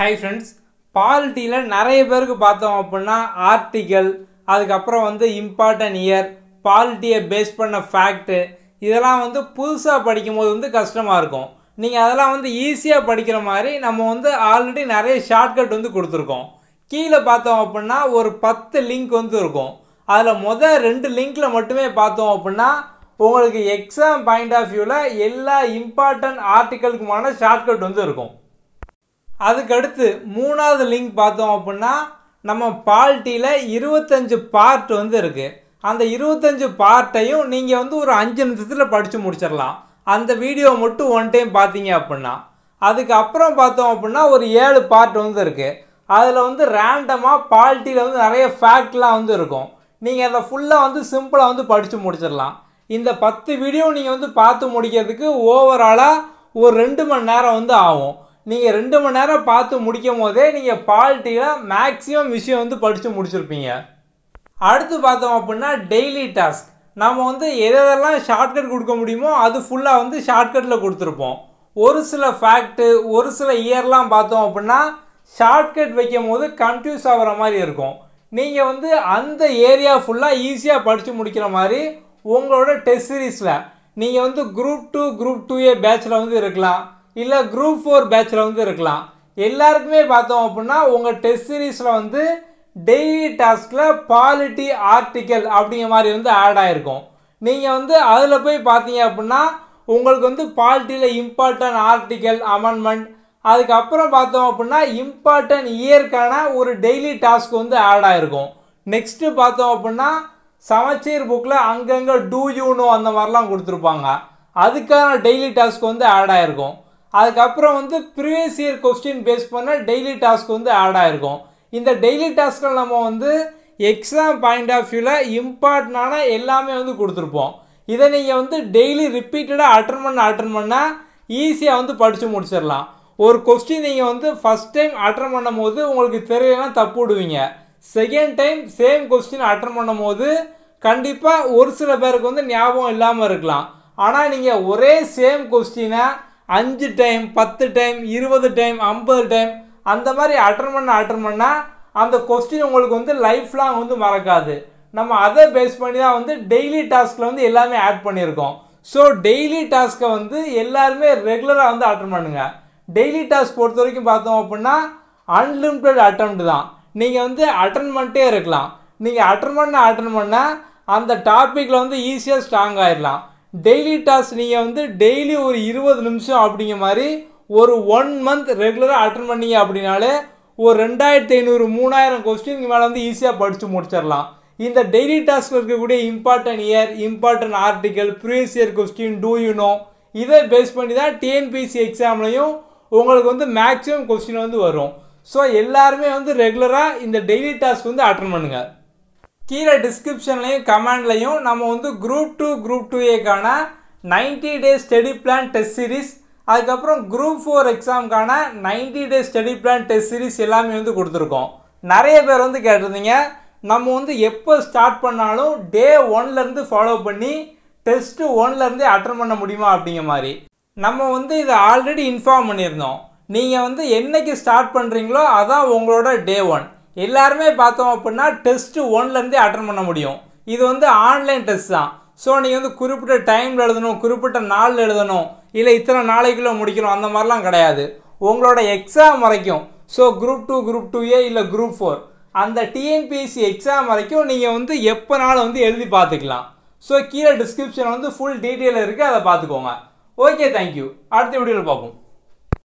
hi friends பாலிட்டியில் நிறைய பேருக்கு பார்த்தோம் அப்படின்னா ஆர்டிக்கல் அதுக்கப்புறம் வந்து இம்பார்ட்டன்ட் இயர் பாலிட்டியை பேஸ் பண்ண ஃபேக்ட்டு இதெல்லாம் வந்து புதுசாக படிக்கும்போது வந்து கஷ்டமாக இருக்கும் நீங்கள் அதெல்லாம் வந்து ஈஸியாக படிக்கிற மாதிரி நம்ம வந்து ஆல்ரெடி நிறைய ஷார்ட்கட் வந்து கொடுத்துருக்கோம் கீழே பார்த்தோம் அப்படின்னா ஒரு பத்து லிங்க் வந்து இருக்கும் அதில் மொதல் ரெண்டு லிங்க்கில் மட்டுமே பார்த்தோம் அப்படின்னா உங்களுக்கு எக்ஸாம் பாயிண்ட் ஆஃப் வியூவில் எல்லா இம்பார்ட்டன்ட் ஆர்டிக்கலுக்குமான ஷார்ட்கட் வந்து இருக்கும் அதுக்கடுத்து மூணாவது லிங்க் பார்த்தோம் அப்படின்னா நம்ம பால்ட்டியில் இருபத்தஞ்சு பார்ட் வந்து இருக்குது அந்த இருபத்தஞ்சு பார்ட்டையும் நீங்கள் வந்து ஒரு அஞ்சு நிமிஷத்தில் படித்து முடிச்சிடலாம் அந்த வீடியோ மட்டும் ஒன் டைம் பார்த்தீங்க அப்படின்னா அதுக்கப்புறம் பார்த்தோம் அப்படின்னா ஒரு ஏழு பார்ட் வந்து இருக்குது அதில் வந்து ரேண்டமாக பால்ட்டியில் வந்து நிறைய ஃபேக்ட்லாம் வந்து இருக்கும் நீங்கள் அதை ஃபுல்லாக வந்து சிம்பிளாக வந்து படித்து முடிச்சிடலாம் இந்த பத்து வீடியோ நீங்கள் வந்து பார்த்து முடிக்கிறதுக்கு ஓவராலாக ஒரு ரெண்டு மணி நேரம் வந்து ஆகும் நீங்கள் ரெண்டு மணி நேரம் பார்த்து முடிக்கும் போதே நீங்கள் பாலிட்டியில் மேக்ஸிமம் விஷயம் வந்து படித்து முடிச்சிருப்பீங்க அடுத்து பார்த்தோம் அப்படின்னா டெய்லி டாஸ்க் நம்ம வந்து எதெல்லாம் ஷார்ட்கட் கொடுக்க முடியுமோ அது ஃபுல்லாக வந்து ஷார்ட்கட்டில் கொடுத்துருப்போம் ஒரு சில ஃபேக்ட்டு ஒரு சில இயர்லாம் பார்த்தோம் அப்படின்னா ஷார்ட்கட் வைக்கும் போது கன்ஃபியூஸ் ஆகிற மாதிரி இருக்கும் நீங்கள் வந்து அந்த ஏரியா ஃபுல்லாக ஈஸியாக படித்து முடிக்கிற மாதிரி உங்களோட டெஸ்ட் சீரீஸில் நீங்கள் வந்து group two group two A பேச்சில் வந்து இருக்கலாம் இல்லை குரூப் ஃபோர் பேட்சில் வந்து இருக்கலாம் எல்லாருக்குமே பார்த்தோம் அப்படின்னா உங்கள் டெஸ்ட் சீரீஸில் வந்து டெய்லி டாஸ்கில் பாலிட்டி ஆர்டிக்கல் அப்படிங்கிற மாதிரி வந்து ஆட் ஆகிருக்கும் நீங்கள் வந்து அதில் போய் பார்த்தீங்க அப்படின்னா உங்களுக்கு வந்து பாலிட்டியில் இம்பார்ட்டன்ட் ஆர்டிக்கல் அமெண்ட்மெண்ட் அதுக்கப்புறம் பார்த்தோம் அப்படின்னா இம்பார்ட்டன்ட் இயர்க்கான ஒரு டெய்லி டாஸ்க் வந்து ஆட் ஆகிருக்கும் நெக்ஸ்ட்டு பார்த்தோம் அப்படின்னா சமச்சீர் புக்கில் அங்கங்கே டூ யூனோ அந்த மாதிரிலாம் கொடுத்துருப்பாங்க அதுக்கான டெய்லி டாஸ்க் வந்து ஆட் ஆகிருக்கும் அதுக்கப்புறம் வந்து ப்ரீவியஸ் இயர் கொஸ்டின் பேஸ் பண்ணால் டெய்லி டாஸ்க் வந்து ஆட் ஆகிருக்கும் இந்த டெய்லி டாஸ்கில் நம்ம வந்து எக்ஸாம் பாயிண்ட் ஆஃப் வியூவில் இம்பார்ட்டண்டான எல்லாமே வந்து கொடுத்துருப்போம் இதை நீங்கள் வந்து டெய்லி ரிப்பீட்டடாக அட்டன் பண்ண அட்டன் பண்ணால் ஈஸியாக வந்து படித்து முடிச்சிடலாம் ஒரு கொஸ்டின் நீங்கள் வந்து ஃபஸ்ட் டைம் அட்டன் பண்ணும் போது உங்களுக்கு தெரியலாம் தப்பு விடுவீங்க second time same question attend பண்ணும் போது கண்டிப்பாக ஒரு சில பேருக்கு வந்து ஞாபகம் இல்லாமல் இருக்கலாம் ஆனால் நீங்கள் ஒரே சேம் கொஸ்டினை அஞ்சு டைம் பத்து டைம் இருபது டைம் ஐம்பது டைம் அந்த மாதிரி அட்டன் பண்ண அட்டன் பண்ணால் அந்த கொஸ்டின் உங்களுக்கு வந்து லைஃப் லாங் வந்து மறக்காது நம்ம அதை பேஸ் பண்ணி தான் வந்து டெய்லி டாஸ்கில் வந்து எல்லாமே ஆட் பண்ணியிருக்கோம் ஸோ டெய்லி டாஸ்க்கை வந்து எல்லாருமே ரெகுலராக வந்து அட்டன் பண்ணுங்கள் டெய்லி டாஸ்க் பொறுத்த வரைக்கும் பார்த்தோம் அப்படின்னா அன்லிமிட்டட் அட்டம் தான் நீங்கள் வந்து அட்டன் பண்ணிட்டே இருக்கலாம் நீங்கள் அட்டன் பண்ண அட்டன் பண்ணால் அந்த டாப்பிக்கில் வந்து ஈஸியாக ஸ்ட்ராங் ஆகிடலாம் டெய்லி டாஸ்க் நீங்கள் வந்து டெய்லி ஒரு இருபது நிமிஷம் அப்படிங்கிற மாதிரி ஒரு ஒன் மந்த் ரெகுலராக அட்டன் பண்ணீங்க அப்படின்னாலே ஒரு ரெண்டாயிரத்தி ஐநூறு மூணாயிரம் கொஸ்டின் மேலே வந்து ஈஸியாக படித்து முடிச்சிடலாம் இந்த டெய்லி டாஸ்க் இருக்கக்கூடிய important year important article previous year question do you know இதை பேஸ் பண்ணி தான் டிஎன்பிசி எக்ஸாம்லையும் உங்களுக்கு வந்து மேக்ஸிமம் கொஸ்டின் வந்து வரும் ஸோ எல்லாருமே வந்து ரெகுலராக இந்த டெய்லி டாஸ்க் வந்து அட்டன் பண்ணுங்கள் கீழே டிஸ்கிரிப்ஷன்லையும் கமெண்ட்லையும் நம்ம வந்து குரூப் டூ குரூப் டூ ஏக்கான ninety day study plan test series அதுக்கப்புறம் குரூப் ஃபோர் எக்ஸாமுக்கான ninety day study plan test series எல்லாமே வந்து கொடுத்துருக்கோம் நிறைய பேர் வந்து கேட்டிருந்தீங்க நம்ம வந்து எப்போ ஸ்டார்ட் பண்ணாலும் டே ஒன்லேருந்து ஃபாலோ பண்ணி டெஸ்ட்டு ஒன்லேருந்தே அட்டன் பண்ண முடியுமா அப்படிங்கிற மாதிரி நம்ம வந்து இதை ஆல்ரெடி இன்ஃபார்ம் பண்ணியிருந்தோம் நீங்கள் வந்து என்றைக்கு ஸ்டார்ட் பண்ணுறீங்களோ அதான் உங்களோட டே ஒன் எல்லாருமே பார்த்தோம் அப்படின்னா டெஸ்ட்டு ஒன்லேருந்தே அட்டன் பண்ண முடியும் இது வந்து ஆன்லைன் டெஸ்ட் தான் ஸோ நீங்கள் வந்து குறிப்பிட்ட டைமில் எழுதணும் குறிப்பிட்ட நாளில் எழுதணும் இல்லை இத்தனை நாளைக்குள்ளே முடிக்கணும் அந்த மாதிரிலாம் கிடையாது உங்களோட எக்ஸாம் வரைக்கும் so group two group two A இல்லை குரூப் ஃபோர் அந்த டிஎன்பிஎஸ்சி எக்ஸாம் வரைக்கும் நீங்கள் வந்து எப்போனாலும் வந்து எழுதி பார்த்துக்கலாம் ஸோ கீழே டிஸ்கிரிப்ஷனில் வந்து ஃபுல் டீட்டெயில் இருக்குது அதை பார்த்துக்கோங்க ஓகே தேங்க்யூ அடுத்த வீடியோவில் பார்ப்போம்